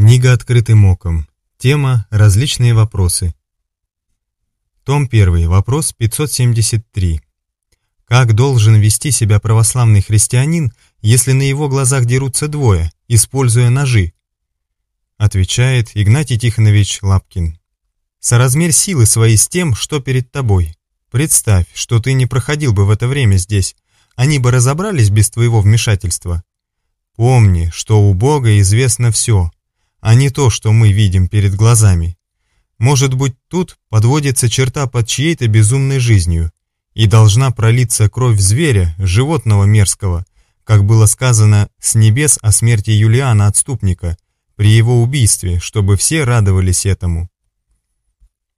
Книга открытым оком. Тема «Различные вопросы». Том 1. Вопрос 573. Как должен вести себя православный христианин, если на его глазах дерутся двое, используя ножи? Отвечает Игнатий Тихонович Лапкин. Соразмерь силы свои с тем, что перед тобой. Представь, что ты не проходил бы в это время здесь, они бы разобрались без твоего вмешательства. Помни, что у Бога известно все, а не то, что мы видим перед глазами. Может быть, тут подводится черта под чьей-то безумной жизнью, и должна пролиться кровь зверя, животного мерзкого, как было сказано с небес о смерти Юлиана Отступника, при его убийстве, чтобы все радовались этому.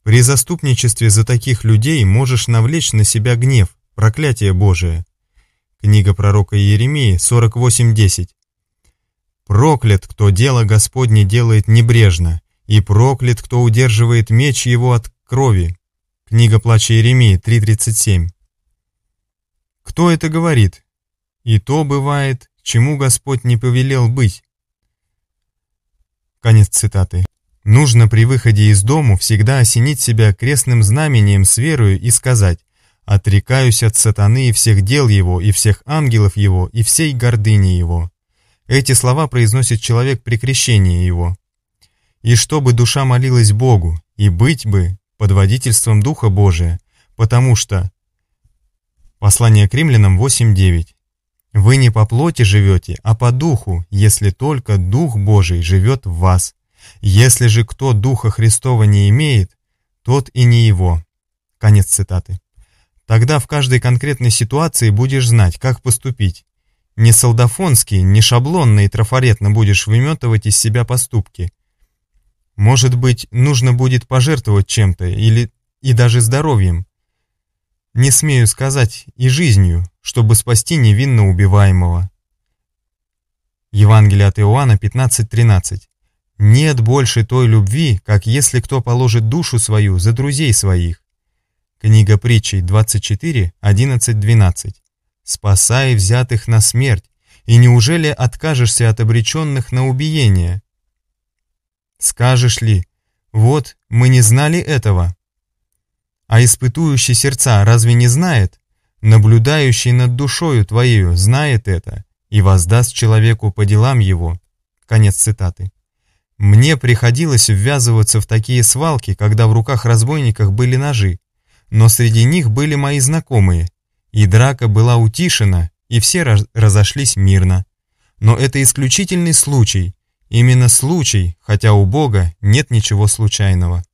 При заступничестве за таких людей можешь навлечь на себя гнев, проклятие Божие. Книга пророка Иеремии 48.10. Проклят, кто дело Господне делает небрежно, и проклят, кто удерживает меч его от крови. Книга плача Иеремии 3.37. Кто это говорит? И то бывает, чему Господь не повелел быть. Конец цитаты. Нужно при выходе из дому всегда осенить себя крестным знамением с верою и сказать «Отрекаюсь от сатаны и всех дел его, и всех ангелов его, и всей гордыни его». Эти слова произносит человек при крещении его. «И чтобы душа молилась Богу, и быть бы под водительством Духа Божия, потому что...» Послание к римлянам 8.9. «Вы не по плоти живете, а по духу, если только Дух Божий живет в вас. Если же кто Духа Христова не имеет, тот и не его». Конец цитаты. Тогда в каждой конкретной ситуации будешь знать, как поступить, не солдафонские, не и трафаретно будешь выметывать из себя поступки. Может быть, нужно будет пожертвовать чем-то или и даже здоровьем. Не смею сказать, и жизнью, чтобы спасти невинно убиваемого. Евангелие от Иоанна 15.13 «Нет больше той любви, как если кто положит душу свою за друзей своих». Книга притчей 24, 11, 12 спасай взятых на смерть, и неужели откажешься от обреченных на убиение? Скажешь ли, вот, мы не знали этого? А испытующий сердца разве не знает? Наблюдающий над душою твоею знает это, и воздаст человеку по делам его. Конец цитаты. Мне приходилось ввязываться в такие свалки, когда в руках разбойников были ножи, но среди них были мои знакомые, и драка была утишена, и все разошлись мирно. Но это исключительный случай, именно случай, хотя у Бога нет ничего случайного.